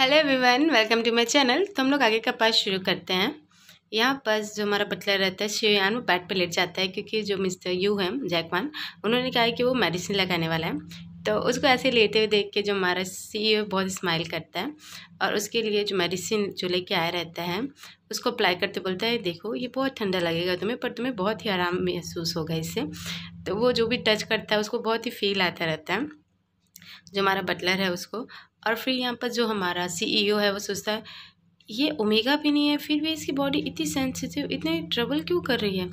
Hello everyone welcome to my channel तो हम लोग आगे का पास शुरू करते हैं यहाँ पास जो हमारा बटलर रहता है शिवयान वो बैट पे लेट जाता है क्योंकि जो मिस्टर यू है जैकवान उन्होंने कहा है कि वो मेडिसिन लगाने वाला है तो उसको ऐसे लेते हुए देख के जो हमारा सी e बहुत स्माइल करता है और उसके लिए जो मेडिसिन जो लेके आया रहता है उसको अप्लाई करते बोलता है देखो ये बहुत ठंडा लगेगा तुम्हें पर तुम्हें बहुत ही आराम महसूस होगा इससे तो वो जो भी टच करता है उसको बहुत ही फील आता रहता है जो हमारा बटलर है उसको और फिर यहाँ पर जो हमारा सीईओ e है वो सोचता है ये ओमेगा भी नहीं है फिर भी इसकी बॉडी इतनी सेंसिटिव इतने ट्रबल क्यों कर रही है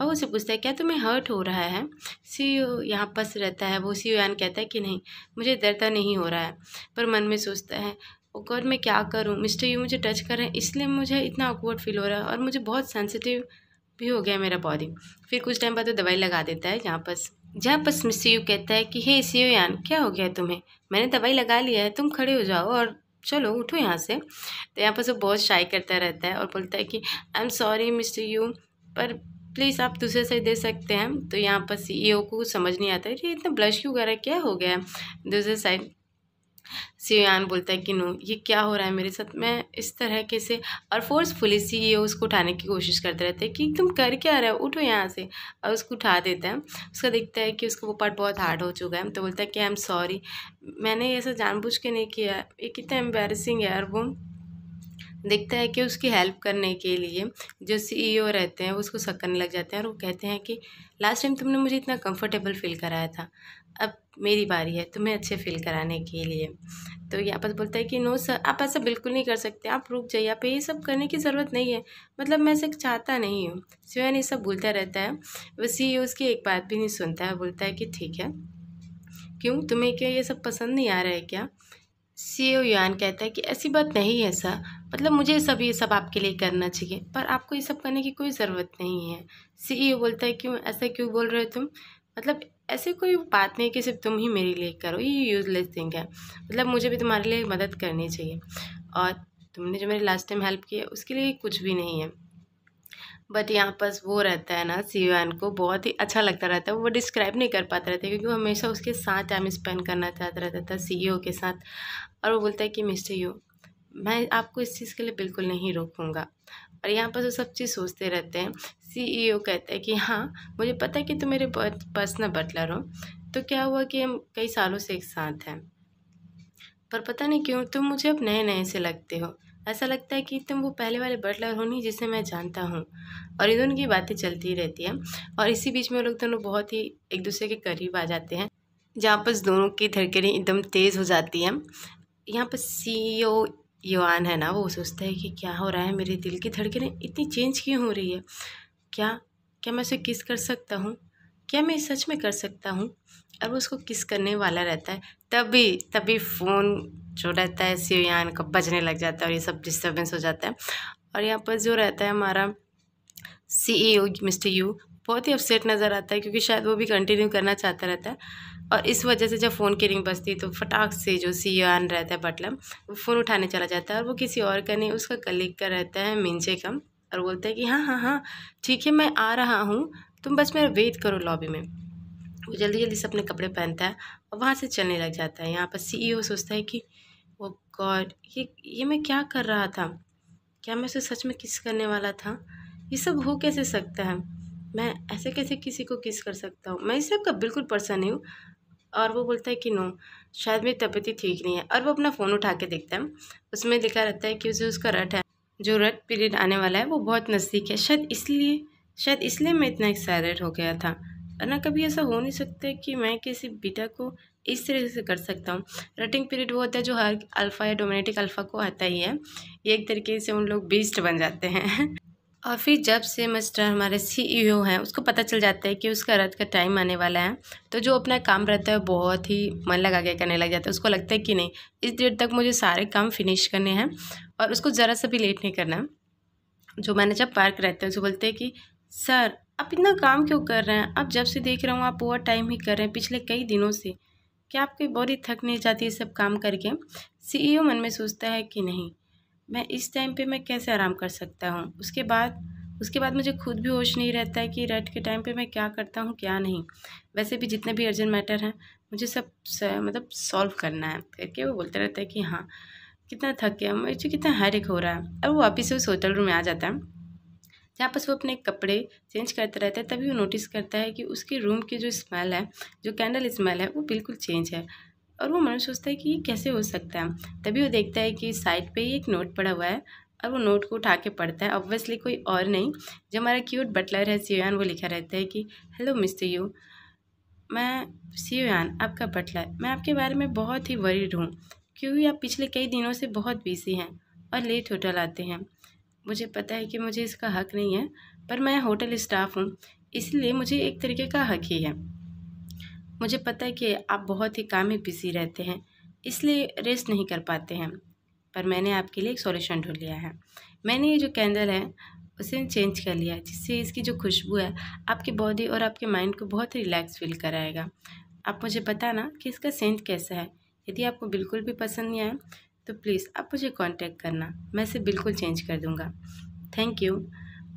और वो उसे पूछता है क्या तुम्हें हर्ट हो रहा है सी ओ e यहाँ पस रहता है वो सी ओ e कहता है कि नहीं मुझे दर्द तो नहीं हो रहा है पर मन में सोचता है और मैं क्या करूँ मिस्टर यू मुझे टच कर रहे हैं इसलिए मुझे इतना ऑकवर्ड फील हो रहा है और मुझे बहुत सेंसिटिव भी हो गया मेरा बॉडी फिर कुछ टाइम बाद वो दवाई लगा देता है जहाँ पर जहाँ पर यू कहता है कि हे सी यान क्या हो गया तुम्हें मैंने दवाई लगा लिया है तुम खड़े हो जाओ और चलो उठो यहाँ से तो यहाँ पर सब बहुत शाई करता रहता है और बोलता है कि I am sorry mister you पर प्लीज़ आप दूसरे साइड दे सकते हैं तो यहाँ पर सी e को समझ नहीं आता है कि इतना ब्लश क्यों कर रहा है क्या हो गया दूसरे साइड सियान बोलता है कि नो ये क्या हो रहा है मेरे साथ मैं इस तरह के से और फोर्सफुली सी ये उसको उठाने की कोशिश करते रहते हैं कि तुम कर क्या रहे हो उठो यहाँ से और उसको उठा देता है उसका देखता है कि उसका वो पार्ट बहुत हार्ड हो चुका है तो बोलता है कि आई एम सॉरी मैंने ऐसा जानबूझ के नहीं किया ये कितना एम्बेरसिंग है और वो देखता है कि उसकी हेल्प करने के लिए जो सीईओ e रहते हैं वो उसको शक लग जाते हैं और वो कहते हैं कि लास्ट टाइम तुमने मुझे इतना कंफर्टेबल फील कराया था अब मेरी बारी है तुम्हें अच्छे फील कराने के लिए तो यहाँ पर बोलता है कि नो सर आप ऐसा बिल्कुल नहीं कर सकते आप रुक जाइए आप ये सब करने की ज़रूरत नहीं है मतलब मैं ऐसा चाहता नहीं हूँ सिवैन ये सब बोलता रहता है वैसे ये e उसकी एक बात भी नहीं सुनता है बोलता है कि ठीक है क्यों तुम्हें क्या ये सब पसंद नहीं आ रहा है क्या सी ओ यान कहता है कि ऐसी बात नहीं है सर मतलब मुझे सब ये सब आपके लिए करना चाहिए पर आपको ये सब करने की कोई ज़रूरत नहीं है सी ई e बोलता है क्यों ऐसा क्यों बोल रहे हो तुम मतलब ऐसे कोई बात नहीं कि सिर्फ तुम ही मेरे लिए करो ये यूज़लेस थिंग है मतलब मुझे भी तुम्हारे लिए मदद करनी चाहिए और तुमने जो मेरी लास्ट टाइम हेल्प किया है उसके लिए कुछ भी नहीं है बट यहाँ पर वो रहता है ना सीवान को बहुत ही अच्छा लगता रहता है वो डिस्क्राइब नहीं कर पाता रहता क्योंकि वो हमेशा उसके साथ टाइम स्पेंड करना चाहता रहता था सी e के साथ और वो बोलता है कि मिस्टर यू मैं आपको इस चीज़ के लिए बिल्कुल नहीं रोकूँगा और यहाँ पर तो सब चीज़ सोचते रहते हैं सीईओ e कहते हैं कि हाँ मुझे पता है कि तुम मेरे पर्सनल बटलर हो तो क्या हुआ कि हम कई सालों से एक साथ हैं पर पता नहीं क्यों तुम मुझे अब नए नए से लगते हो ऐसा लगता है कि तुम वो पहले वाले बटलर हो नहीं जिसे मैं जानता हूँ और इन दोनों की बातें चलती रहती हैं और इसी बीच में लोग दोनों बहुत ही एक दूसरे के करीब आ जाते हैं जहाँ पर दोनों की धड़कनें एकदम तेज़ हो जाती हैं यहाँ पर सी युवान है ना वो सोचता है कि क्या हो रहा है मेरे दिल की धड़कने इतनी चेंज क्यों हो रही है क्या क्या मैं उसे किस कर सकता हूँ क्या मैं सच में कर सकता हूँ और वो उसको किस करने वाला रहता है तभी तभी फ़ोन जो रहता है सीयान का बजने लग जाता है और ये सब डिस्टर्बेंस हो जाता है और यहाँ पर जो रहता है हमारा सी ओ मिस्टर यू बहुत ही अपसेट नज़र आता है क्योंकि शायद वो भी कंटिन्यू करना चाहता रहता है और इस वजह से जब फ़ोन की रिंग बजती है तो फटाक से जो सी आन रहता है बटलम वो फ़ोन उठाने चला जाता है और वो किसी और का नहीं उसका कलीग का रहता है मिंजे कम और बोलता है कि हाँ हाँ हाँ ठीक है मैं आ रहा हूँ तुम बस मेरा वेट करो लॉबी में वो जल्दी जल्दी से अपने कपड़े पहनता है और वहाँ से चलने लग जाता है यहाँ पर सीईओ e सोचता है कि वो गॉड ये ये मैं क्या कर रहा था क्या मैं उसे सच में किस करने वाला था ये सब हो कैसे सकता है मैं ऐसे कैसे किसी को किस कर सकता हूँ मैं इस सबका बिल्कुल पर्सन नहीं हूँ और वो बोलता है कि नो शायद मेरी तबीयत ही ठीक नहीं है और वो अपना फ़ोन उठा के देखता है उसमें लिखा रहता है कि उसे उसका रट है जो रट पीरियड आने वाला है वो बहुत नज़दीक है शायद इसलिए शायद इसलिए मैं इतना एक्साइटेड हो गया था वरना कभी ऐसा हो नहीं सकता कि मैं किसी बेटा को इस तरह से कर सकता हूँ रटिंग पीरियड वो होता है जो हर अल्फ़ा या डोमिनेटिक अल्फ़ा को आता ही है ये एक तरीके से उन लोग बीस्ट बन जाते हैं और फिर जब से मिस्टर हमारे सीईओ e हैं उसको पता चल जाता है कि उसका रथ का टाइम आने वाला है तो जो अपना काम रहता है बहुत ही मन लगा के करने लग जाता है उसको लगता है कि नहीं इस डेट तक मुझे सारे काम फिनिश करने हैं और उसको ज़रा सा भी लेट नहीं करना जो मैनेजर पार्क रहते हैं उसको बोलते हैं कि सर आप इतना काम क्यों कर रहे हैं आप जब से देख रहा हूँ आप ओवर टाइम ही कर रहे हैं पिछले कई दिनों से क्या आपकी बॉडी थक नहीं जाती है सब काम करके सीईओ e मन में सोचता है कि नहीं मैं इस टाइम पे मैं कैसे आराम कर सकता हूँ उसके बाद उसके बाद मुझे खुद भी होश नहीं रहता है कि रेड के टाइम पे मैं क्या करता हूँ क्या नहीं वैसे भी जितने भी अर्जेंट मैटर हैं मुझे सब मतलब सॉल्व करना है करके वो बोलते रहता है कि हाँ कितना थक गया मुझे कितना हेडेक हो रहा है अब वो वापस से उस होटल रूम में आ जाता है जहाँ पर वो अपने कपड़े चेंज करता रहता है तभी वो नोटिस करता है कि उसके रूम की जो स्मेल है जो कैंडल स्मेल है वो बिल्कुल चेंज है और वो मनु सोचता है कि ये कैसे हो सकता है तभी वो देखता है कि साइड पे ही एक नोट पड़ा हुआ है और वो नोट को उठा के पढ़ता है ऑब्वियसली कोई और नहीं जो हमारा क्यूट बटलर है सीओयान वो लिखा रहता है कि हेलो मिस्टर यू मैं सीओयान आपका बटलर मैं आपके बारे में बहुत ही वरीड हूँ क्योंकि आप पिछले कई दिनों से बहुत बिजी हैं और लेट होटल आते हैं मुझे पता है कि मुझे इसका हक नहीं है पर मैं होटल स्टाफ हूँ इसलिए मुझे एक तरीके का हक ही है मुझे पता है कि आप बहुत ही काम में बिज़ी रहते हैं इसलिए रेस्ट नहीं कर पाते हैं पर मैंने आपके लिए एक सॉल्यूशन ढूंढ लिया है मैंने ये जो कैंडल है उसे चेंज कर लिया जिससे इसकी जो खुशबू है आपकी बॉडी और आपके माइंड को बहुत रिलैक्स फील कराएगा आप मुझे बताना कि इसका सेंट कैसा है यदि आपको बिल्कुल भी पसंद नहीं आए तो प्लीज़ आप मुझे कांटेक्ट करना मैं इसे बिल्कुल चेंज कर दूँगा थैंक यू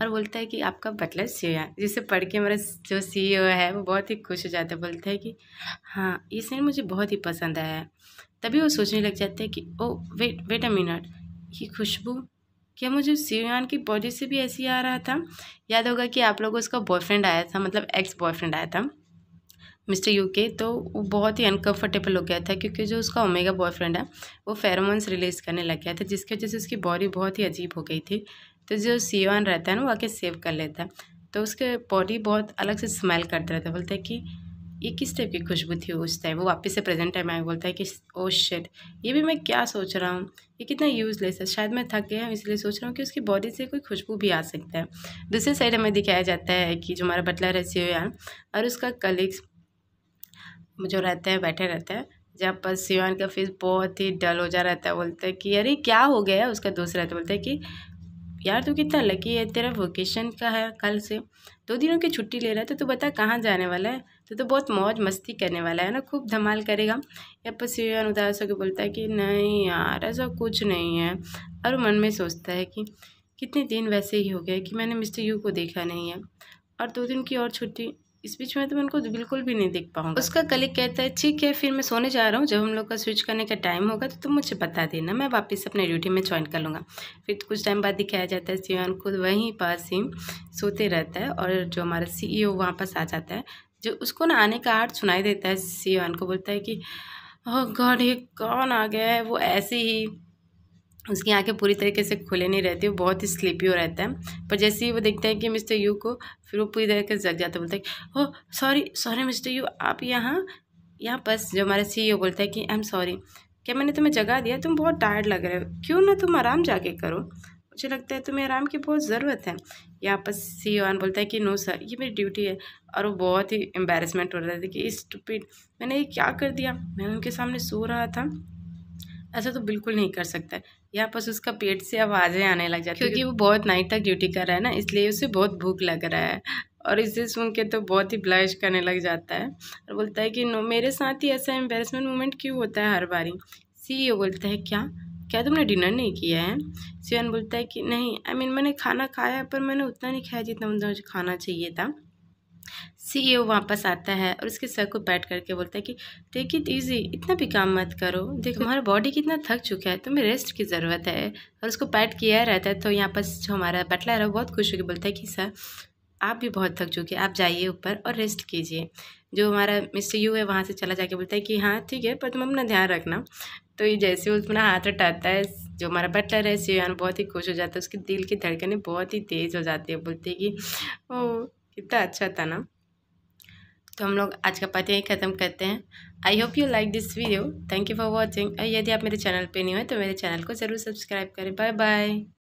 और बोलता है कि आपका बटलर सी ओ है जिसे पढ़ के मेरा जो सी ओ है वो बहुत ही खुश हो जाता है बोलता है कि हाँ ये सीन मुझे बहुत ही पसंद आया है तभी वो सोचने लग जाते हैं कि oh wait wait a minute ये खुशबू क्या मुझे सियान की बॉडी से भी ऐसी आ रहा था याद होगा कि आप लोगों उसका बॉयफ्रेंड आया था मतलब एक्स बॉयफ्रेंड आया था मिस्टर यू के तो वो बहुत ही अनकंफर्टेबल हो गया था क्योंकि जो उसका ओमेगा बॉयफ्रेंड है वो फेरोमोन्स रिलीज़ करने लग गया था जिसकी वजह से उसकी बॉडी बहुत ही अजीब हो गई थी तो जो सीवान रहता है ना वो आके सेव कर लेता है तो उसके बॉडी बहुत अलग से स्मेल करता रहता है बोलता है कि ये किस टाइप की खुशबू थी उस टाइम वो वापस से प्रेजेंट टाइम आए बोलता है कि ओ oh शेड ये भी मैं क्या सोच रहा हूँ ये कितना यूज़लेस है शायद मैं थक गया हूँ इसलिए सोच रहा हूँ कि उसकी बॉडी से कोई खुशबू भी आ सकता है दूसरी साइड हमें दिखाया जाता है कि जो हमारा बटलर है सियोयान और उसका कलीग्स जो रहता है बैठे रहता है जहाँ पर सीवान का फेस बहुत ही डल हो जा रहता है बोलते हैं कि अरे क्या हो गया उसका दोस्त रहता है बोलते हैं कि यार तू तो कितना लकी है तेरा वोकेशन का है कल से दो दिनों की छुट्टी ले रहा है तो तू बता कहाँ जाने वाला है तो तो बहुत मौज मस्ती करने वाला है ना खूब धमाल करेगा या पर सीरियन उदास होकर बोलता है कि नहीं यार ऐसा कुछ नहीं है और मन में सोचता है कि कितने दिन वैसे ही हो गए कि मैंने मिस्टर यू को देखा नहीं है और दो दिन की और छुट्टी इस बीच में तो मैं उनको हम्म। बिल्कुल भी नहीं देख पाऊंगा उसका कलिक कहता है ठीक है फिर मैं सोने जा रहा हूँ जब हम लोग का स्विच करने का टाइम होगा तो तुम मुझे बता देना मैं वापस अपने ड्यूटी में ज्वाइन कर लूँगा फिर कुछ टाइम बाद दिखाया जाता है सियान को वहीं पास ही सोते रहता है और जो हमारा सी ई ओ वहाँ पास आ जाता है जो उसको ना आने का आर्ट सुनाई देता है सीवान को बोलता है कि ओह गॉड ये कौन आ गया है वो ऐसे ही उसकी आंखें पूरी तरीके से खुले नहीं रहती वो बहुत ही स्लीपी हो रहता है पर जैसे ही वो देखते हैं कि मिस्टर यू को फिर वो पूरी तरीके से जग जाता है बोलता है oh sorry sorry mister you आप यहाँ यहाँ बस जो हमारे सी e बोलता है कि आई एम सॉरी क्या मैंने तुम्हें जगा दिया तुम बहुत टायर्ड लग रहे हो क्यों ना तुम आराम जाके करो मुझे लगता है तुम्हें आराम की बहुत ज़रूरत है यहाँ पर सी ओ e बोलता है कि नो सर ये मेरी ड्यूटी है और वो बहुत ही एम्बेरसमेंट हो रहा था कि इस टुपिड मैंने ये क्या कर दिया मैं उनके सामने सो रहा था ऐसा तो बिल्कुल नहीं कर सकता या बस उसका पेट से आवाज़ें आने लग जाती क्योंकि वो बहुत नाइट तक ड्यूटी कर रहा है ना इसलिए उसे बहुत भूख लग रहा है और इसे सुन के तो बहुत ही ब्लश करने लग जाता है और बोलता है कि नो मेरे साथ ही ऐसा एम्बेरसमेंट मोमेंट क्यों होता है हर बारी सी e बोलता है क्या क्या तुमने डिनर नहीं किया है सियान e बोलता है कि नहीं आई I मीन mean, मैंने खाना खाया पर मैंने उतना नहीं खाया जितना मुझे खाना चाहिए था सीईओ e वापस आता है और उसके सर को बैठ करके बोलता है कि टेक इट ईजी इतना भी काम मत करो देखो तो तुम्हारा बॉडी कितना थक चुका है तुम्हें रेस्ट की ज़रूरत है और उसको पैट किया रहता है तो यहाँ पर जो हमारा बटला है बहुत खुश होकर बोलता है कि सर आप भी बहुत थक चुके आप जाइए ऊपर और रेस्ट कीजिए जो हमारा मिस्टर यू है वहाँ से चला जाके बोलता है कि हाँ ठीक है पर तुम अपना ध्यान रखना तो ये जैसे वो अपना हाथ हटाता है जो हमारा बटलर है सियान e बहुत ही खुश हो जाता है उसके दिल की धड़कनें बहुत ही तेज़ हो जाती है बोलते कि ओ कितना अच्छा था ना तो हम लोग आज का पार्टी ख़त्म करते हैं I hope you like this video thank you for watching और यदि आप मेरे चैनल पर नहीं हो तो मेरे चैनल को ज़रूर सब्सक्राइब करें बाय बाय